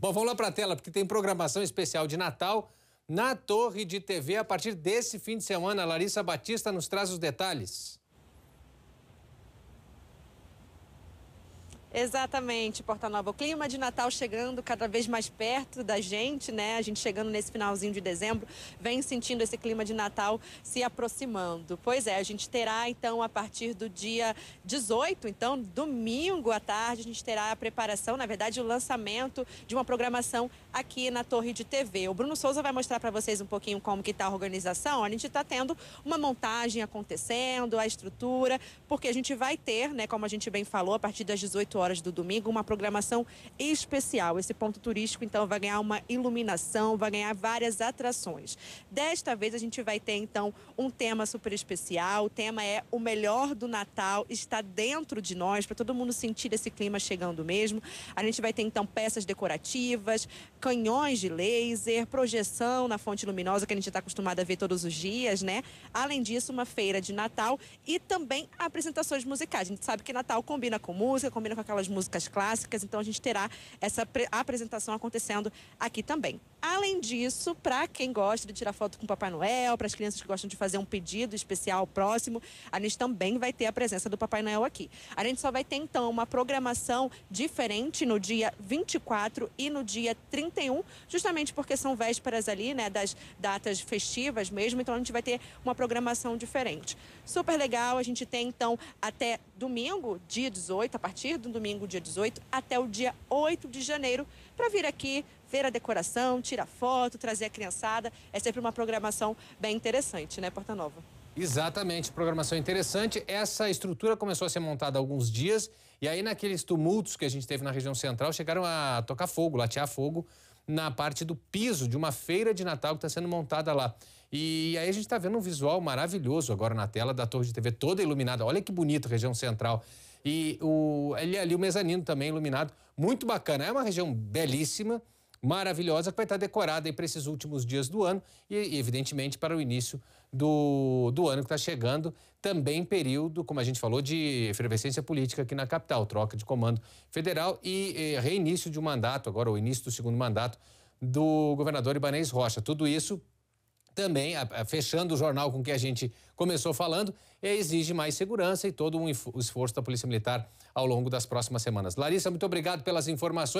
Bom, vamos lá para a tela, porque tem programação especial de Natal na Torre de TV a partir desse fim de semana. Larissa Batista nos traz os detalhes. Exatamente, Porta Nova. O clima de Natal chegando cada vez mais perto da gente, né? A gente chegando nesse finalzinho de dezembro, vem sentindo esse clima de Natal se aproximando. Pois é, a gente terá então a partir do dia 18, então domingo à tarde, a gente terá a preparação, na verdade, o lançamento de uma programação aqui na Torre de TV. O Bruno Souza vai mostrar para vocês um pouquinho como que tá a organização. A gente está tendo uma montagem acontecendo, a estrutura, porque a gente vai ter, né, como a gente bem falou, a partir das 18 horas do domingo, uma programação especial. Esse ponto turístico, então, vai ganhar uma iluminação, vai ganhar várias atrações. Desta vez, a gente vai ter, então, um tema super especial. O tema é o melhor do Natal está dentro de nós, para todo mundo sentir esse clima chegando mesmo. A gente vai ter, então, peças decorativas, canhões de laser, projeção na fonte luminosa, que a gente está acostumado a ver todos os dias, né? Além disso, uma feira de Natal e também apresentações musicais. A gente sabe que Natal combina com música, combina com aquelas músicas clássicas. Então a gente terá essa apresentação acontecendo aqui também. Além disso, para quem gosta de tirar foto com o Papai Noel, para as crianças que gostam de fazer um pedido especial próximo, a gente também vai ter a presença do Papai Noel aqui. A gente só vai ter então uma programação diferente no dia 24 e no dia 31, justamente porque são vésperas ali, né, das datas festivas mesmo, então a gente vai ter uma programação diferente. Super legal, a gente tem então até domingo, dia 18, a partir do domingo, dia 18, até o dia 8 de janeiro, para vir aqui ver a decoração, tirar foto, trazer a criançada. É sempre uma programação bem interessante, né, Porta Nova? Exatamente, programação interessante. Essa estrutura começou a ser montada há alguns dias e aí naqueles tumultos que a gente teve na região central chegaram a tocar fogo, latear fogo na parte do piso de uma feira de Natal que está sendo montada lá. E aí a gente está vendo um visual maravilhoso agora na tela da torre de TV toda iluminada. Olha que bonito região central. E o, ali, é ali o mezanino também iluminado, muito bacana. É uma região belíssima maravilhosa que vai estar decorada para esses últimos dias do ano e, evidentemente, para o início do, do ano que está chegando. Também período, como a gente falou, de efervescência política aqui na capital, troca de comando federal e, e eh, reinício de um mandato, agora o início do segundo mandato do governador Ibanez Rocha. Tudo isso também, a, a, fechando o jornal com que a gente começou falando, eh, exige mais segurança e todo um esforço da Polícia Militar ao longo das próximas semanas. Larissa, muito obrigado pelas informações.